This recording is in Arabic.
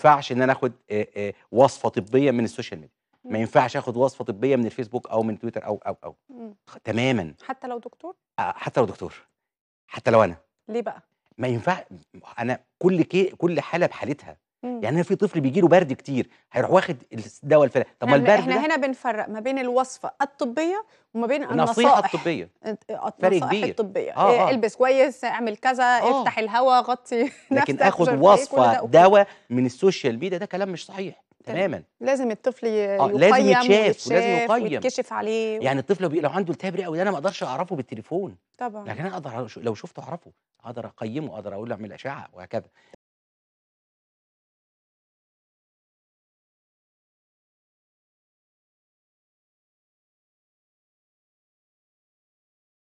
ينفعش ان انا اخد وصفه طبيه من السوشيال ميديا ما ينفعش اخد وصفه طبيه من الفيسبوك او من تويتر او او او تماما حتى لو دكتور آه، حتى لو دكتور حتى لو انا ليه بقى ما ينفع انا كل كي... كل حاله بحالتها مم. يعني انا في طفل بيجي له برد كتير هيروح واخد الدواء الفلاني طب ما البرد احنا هنا بنفرق ما بين الوصفه الطبيه وما بين النصيحه الطبيه فرق كبير الطبيه آه آه. البس كويس اعمل كذا آه. افتح الهواء غطي لكن اخد وصفه دواء من السوشيال ميديا ده كلام مش صحيح تماما لازم الطفل آه لازم يتشاف ولازم يقيم ويتكشف عليه يعني الطفل لو عنده التهاب رئوي ده انا ما اقدرش اعرفه بالتليفون طبعا لكن انا اقدر لو شفته اعرفه اقدر اقيمه اقدر اقول له اعمل اشعه وهكذا